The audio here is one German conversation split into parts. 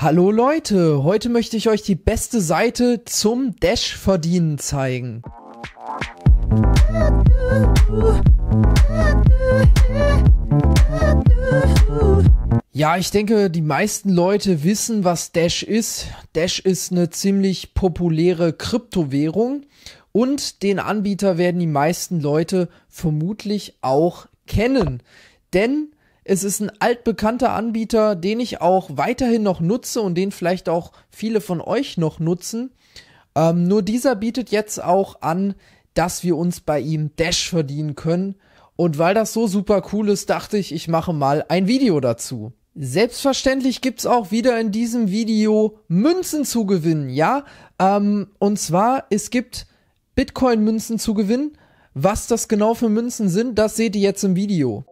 Hallo Leute, heute möchte ich euch die beste Seite zum Dash verdienen zeigen. Ja, ich denke, die meisten Leute wissen, was Dash ist. Dash ist eine ziemlich populäre Kryptowährung und den Anbieter werden die meisten Leute vermutlich auch kennen. Denn es ist ein altbekannter Anbieter, den ich auch weiterhin noch nutze und den vielleicht auch viele von euch noch nutzen. Ähm, nur dieser bietet jetzt auch an, dass wir uns bei ihm Dash verdienen können. Und weil das so super cool ist, dachte ich, ich mache mal ein Video dazu. Selbstverständlich gibt es auch wieder in diesem Video Münzen zu gewinnen, ja? Ähm, und zwar, es gibt Bitcoin-Münzen zu gewinnen. Was das genau für Münzen sind, das seht ihr jetzt im Video.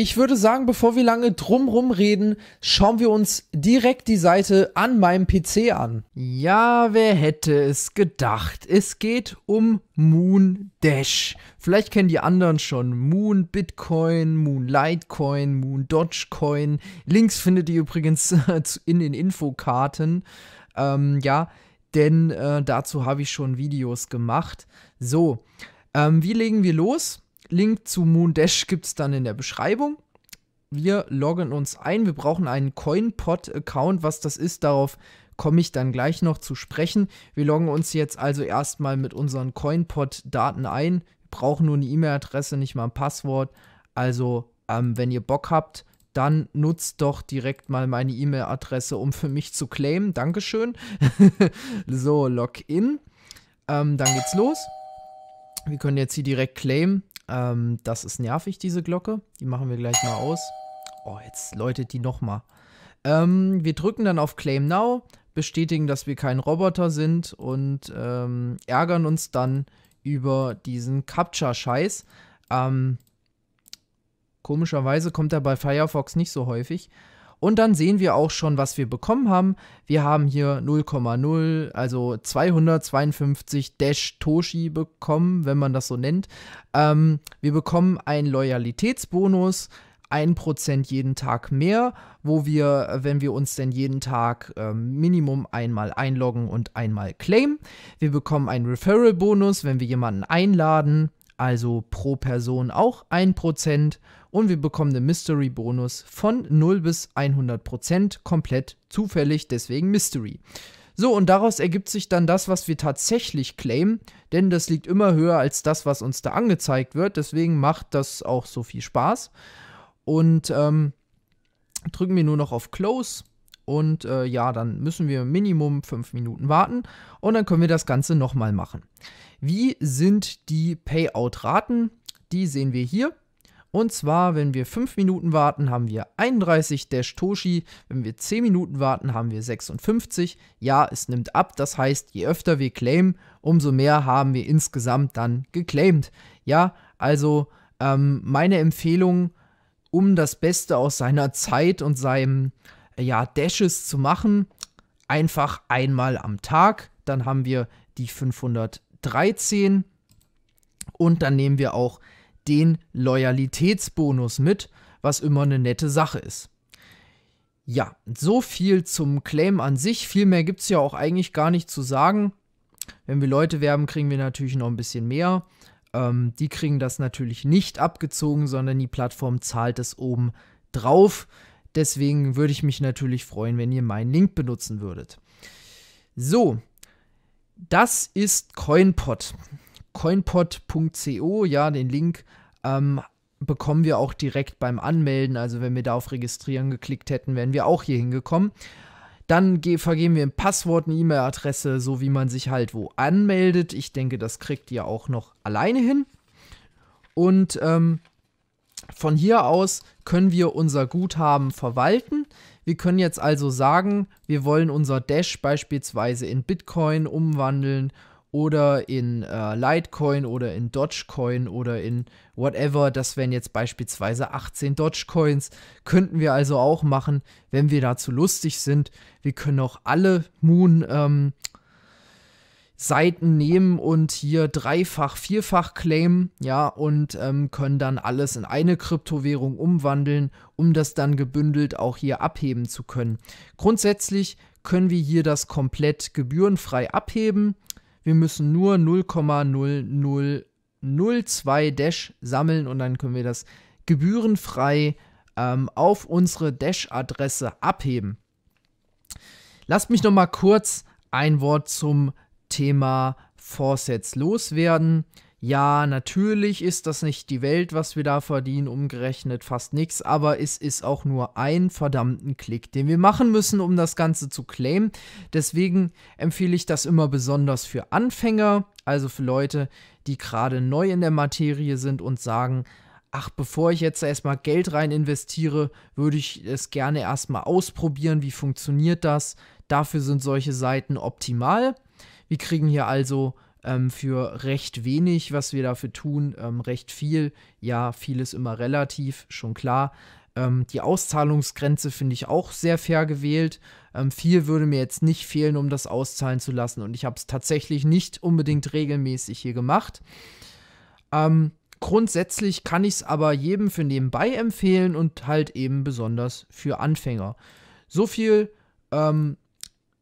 Ich würde sagen, bevor wir lange drumrum reden, schauen wir uns direkt die Seite an meinem PC an. Ja, wer hätte es gedacht? Es geht um Moon Dash. Vielleicht kennen die anderen schon Moon Bitcoin, Moon Litecoin, Moon Dogecoin. Links findet ihr übrigens in den Infokarten. Ähm, ja, denn äh, dazu habe ich schon Videos gemacht. So, ähm, wie legen wir los? Link zu Moondash gibt es dann in der Beschreibung. Wir loggen uns ein. Wir brauchen einen CoinPod-Account. Was das ist, darauf komme ich dann gleich noch zu sprechen. Wir loggen uns jetzt also erstmal mit unseren CoinPod-Daten ein. Wir brauchen nur eine E-Mail-Adresse, nicht mal ein Passwort. Also, ähm, wenn ihr Bock habt, dann nutzt doch direkt mal meine E-Mail-Adresse, um für mich zu claimen. Dankeschön. so, Login. Ähm, dann geht's los. Wir können jetzt hier direkt claimen. Ähm, das ist nervig, diese Glocke. Die machen wir gleich mal aus. Oh, jetzt läutet die nochmal. Ähm, wir drücken dann auf Claim Now, bestätigen, dass wir kein Roboter sind und ähm, ärgern uns dann über diesen Captcha-Scheiß. Ähm, komischerweise kommt er bei Firefox nicht so häufig. Und dann sehen wir auch schon, was wir bekommen haben. Wir haben hier 0,0, also 252 Dash Toshi bekommen, wenn man das so nennt. Ähm, wir bekommen einen Loyalitätsbonus. 1% jeden Tag mehr, wo wir, wenn wir uns denn jeden Tag äh, Minimum einmal einloggen und einmal claimen. Wir bekommen einen Referral-Bonus, wenn wir jemanden einladen also pro Person auch 1% und wir bekommen den Mystery Bonus von 0 bis 100% komplett zufällig, deswegen Mystery. So, und daraus ergibt sich dann das, was wir tatsächlich claimen, denn das liegt immer höher als das, was uns da angezeigt wird, deswegen macht das auch so viel Spaß. Und ähm, drücken wir nur noch auf Close und äh, ja, dann müssen wir Minimum fünf Minuten warten und dann können wir das Ganze nochmal machen. Wie sind die Payout-Raten? Die sehen wir hier. Und zwar, wenn wir 5 Minuten warten, haben wir 31 Dash Toshi. Wenn wir 10 Minuten warten, haben wir 56. Ja, es nimmt ab. Das heißt, je öfter wir claimen, umso mehr haben wir insgesamt dann geclaimed. Ja, also ähm, meine Empfehlung, um das Beste aus seiner Zeit und seinem ja, Dashes zu machen. Einfach einmal am Tag. Dann haben wir die 513 und dann nehmen wir auch den Loyalitätsbonus mit, was immer eine nette Sache ist. Ja, so viel zum Claim an sich. Viel mehr gibt es ja auch eigentlich gar nicht zu sagen. Wenn wir Leute werben, kriegen wir natürlich noch ein bisschen mehr. Ähm, die kriegen das natürlich nicht abgezogen, sondern die Plattform zahlt es oben drauf. Deswegen würde ich mich natürlich freuen, wenn ihr meinen Link benutzen würdet. So, das ist CoinPod. CoinPod.co, ja, den Link ähm, bekommen wir auch direkt beim Anmelden. Also wenn wir da auf Registrieren geklickt hätten, wären wir auch hier hingekommen. Dann vergeben wir ein Passwort, eine E-Mail-Adresse, so wie man sich halt wo anmeldet. Ich denke, das kriegt ihr auch noch alleine hin. Und ähm, von hier aus können wir unser Guthaben verwalten. Wir können jetzt also sagen, wir wollen unser Dash beispielsweise in Bitcoin umwandeln oder in äh, Litecoin oder in Dogecoin oder in whatever. Das wären jetzt beispielsweise 18 Dogecoins. Könnten wir also auch machen, wenn wir dazu lustig sind. Wir können auch alle Moon ähm, Seiten nehmen und hier dreifach, vierfach claimen, ja, und ähm, können dann alles in eine Kryptowährung umwandeln, um das dann gebündelt auch hier abheben zu können. Grundsätzlich können wir hier das komplett gebührenfrei abheben. Wir müssen nur 0,0002 Dash sammeln und dann können wir das gebührenfrei ähm, auf unsere Dash-Adresse abheben. Lasst mich noch mal kurz ein Wort zum Thema Vorsets loswerden. Ja, natürlich ist das nicht die Welt, was wir da verdienen, umgerechnet fast nichts, aber es ist auch nur ein verdammten Klick, den wir machen müssen, um das Ganze zu claimen. Deswegen empfehle ich das immer besonders für Anfänger, also für Leute, die gerade neu in der Materie sind und sagen, ach, bevor ich jetzt erstmal Geld rein investiere, würde ich es gerne erstmal ausprobieren, wie funktioniert das. Dafür sind solche Seiten optimal. Wir kriegen hier also ähm, für recht wenig, was wir dafür tun, ähm, recht viel. Ja, viel ist immer relativ, schon klar. Ähm, die Auszahlungsgrenze finde ich auch sehr fair gewählt. Ähm, viel würde mir jetzt nicht fehlen, um das auszahlen zu lassen. Und ich habe es tatsächlich nicht unbedingt regelmäßig hier gemacht. Ähm, grundsätzlich kann ich es aber jedem für nebenbei empfehlen und halt eben besonders für Anfänger. So viel ähm,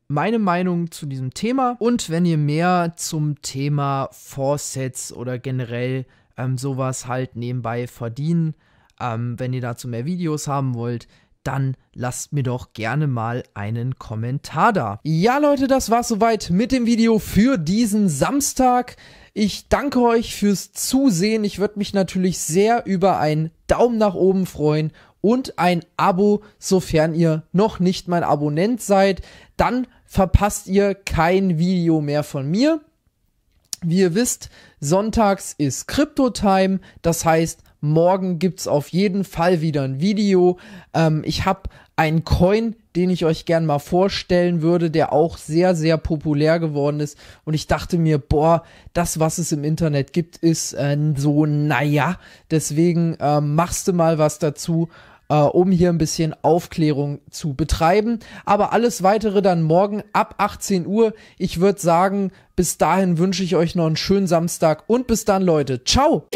meine Meinung zu diesem Thema. Und wenn ihr mehr zum Thema Forsets oder generell ähm, sowas halt nebenbei verdienen, ähm, wenn ihr dazu mehr Videos haben wollt, dann lasst mir doch gerne mal einen Kommentar da. Ja Leute, das war's soweit mit dem Video für diesen Samstag. Ich danke euch fürs Zusehen. Ich würde mich natürlich sehr über einen Daumen nach oben freuen und ein Abo, sofern ihr noch nicht mein Abonnent seid. Dann verpasst ihr kein Video mehr von mir. Wie ihr wisst, sonntags ist Crypto-Time, das heißt, morgen gibt's auf jeden Fall wieder ein Video. Ähm, ich habe einen Coin, den ich euch gern mal vorstellen würde, der auch sehr, sehr populär geworden ist. Und ich dachte mir, boah, das, was es im Internet gibt, ist äh, so, naja. Deswegen äh, machst du mal was dazu äh, um hier ein bisschen Aufklärung zu betreiben. Aber alles weitere dann morgen ab 18 Uhr. Ich würde sagen, bis dahin wünsche ich euch noch einen schönen Samstag und bis dann, Leute. Ciao!